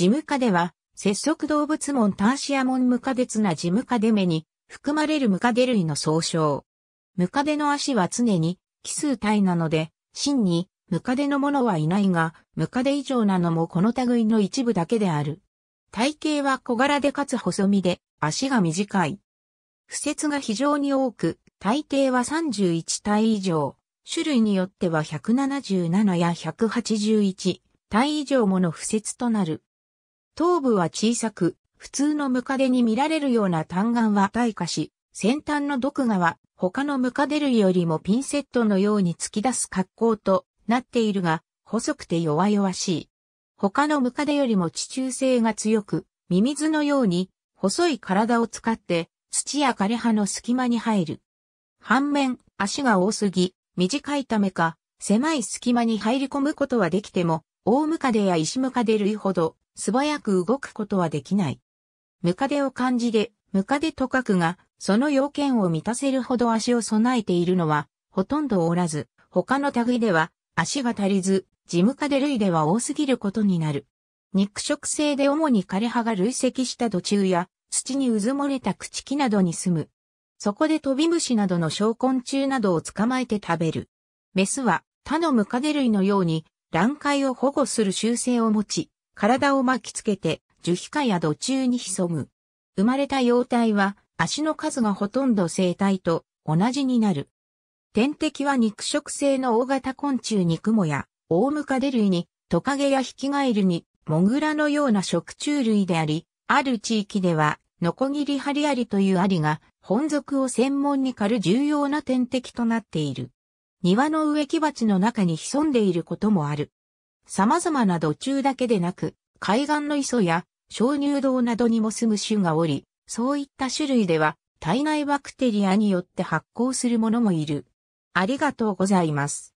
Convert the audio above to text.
事務課では、節足動物門ターシア門ムカデツナ事務課デメに含まれるムカデ類の総称。ムカデの足は常に奇数体なので、真にムカデのものはいないが、ムカデ以上なのもこの類の一部だけである。体型は小柄でかつ細身で、足が短い。不節が非常に多く、大抵は31体以上、種類によっては177や181体以上もの不節となる。頭部は小さく、普通のムカデに見られるような単眼は退化し、先端の毒牙は他のムカデ類よりもピンセットのように突き出す格好となっているが、細くて弱々しい。他のムカデよりも地中性が強く、ミミズのように細い体を使って土や枯れ葉の隙間に入る。反面、足が多すぎ、短いためか、狭い隙間に入り込むことはできても、大ムカデや石ムカデ類ほど素早く動くことはできない。ムカデを漢字で、ムカデと書くが、その要件を満たせるほど足を備えているのは、ほとんどおらず、他の類では、足が足りず、ジムカデ類では多すぎることになる。肉食性で主に枯葉が累積した土中や、土にうずもれた朽木などに住む。そこで飛び虫などの小昆虫などを捕まえて食べる。メスは他のムカデ類のように卵塊を保護する習性を持ち、体を巻きつけて、樹皮下や土中に潜む。生まれた幼体は、足の数がほとんど生体と同じになる。天敵は肉食性の大型昆虫に雲や、オウムカデ類に、トカゲやヒキガエルに、モグラのような食虫類であり、ある地域では、ノコギリハリアリというアリが、本属を専門に狩る重要な天敵となっている。庭の植木鉢の中に潜んでいることもある。様々な土中だけでなく、海岸の磯や鍾乳洞などにも住む種がおり、そういった種類では体内バクテリアによって発酵するものもいる。ありがとうございます。